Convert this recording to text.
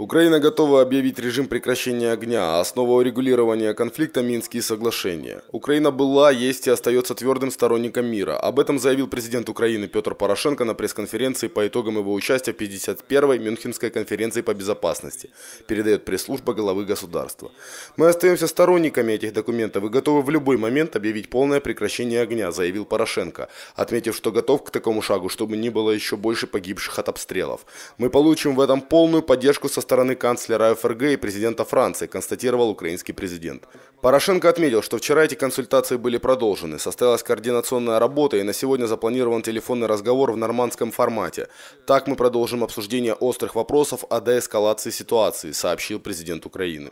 Украина готова объявить режим прекращения огня, а основа урегулирования конфликта – Минские соглашения. Украина была, есть и остается твердым сторонником мира. Об этом заявил президент Украины Петр Порошенко на пресс-конференции по итогам его участия в 51-й Мюнхенской конференции по безопасности, передает пресс-служба главы государства. «Мы остаемся сторонниками этих документов и готовы в любой момент объявить полное прекращение огня», заявил Порошенко, отметив, что готов к такому шагу, чтобы не было еще больше погибших от обстрелов. «Мы получим в этом полную поддержку со стороны канцлера ФРГ и президента Франции, констатировал украинский президент. Порошенко отметил, что вчера эти консультации были продолжены, состоялась координационная работа и на сегодня запланирован телефонный разговор в нормандском формате. Так мы продолжим обсуждение острых вопросов о деэскалации ситуации, сообщил президент Украины.